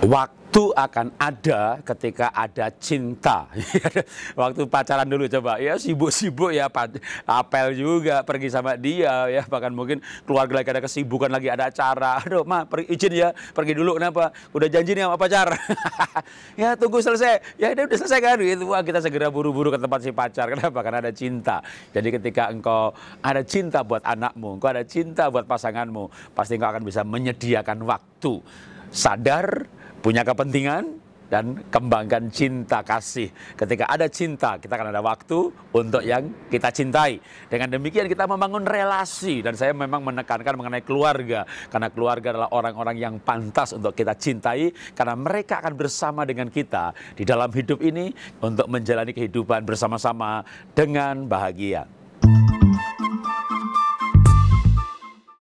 Waktu akan ada ketika ada cinta. Waktu pacaran dulu coba ya sibuk-sibuk ya apel juga pergi sama dia ya bahkan mungkin keluar lagi ada kesibukan lagi ada acara. Aduh, mah pergi izin ya, pergi dulu kenapa? Udah janji nih sama pacar. ya tunggu selesai. Ya dia udah selesai kan gitu. Wah, kita segera buru-buru ke tempat si pacar. Kenapa? Karena ada cinta. Jadi ketika engkau ada cinta buat anakmu, engkau ada cinta buat pasanganmu, pasti engkau akan bisa menyediakan waktu sadar punya kepentingan dan kembangkan cinta kasih. Ketika ada cinta, kita akan ada waktu untuk yang kita cintai. Dengan demikian kita membangun relasi dan saya memang menekankan mengenai keluarga karena keluarga adalah orang-orang yang pantas untuk kita cintai karena mereka akan bersama dengan kita di dalam hidup ini untuk menjalani kehidupan bersama-sama dengan bahagia.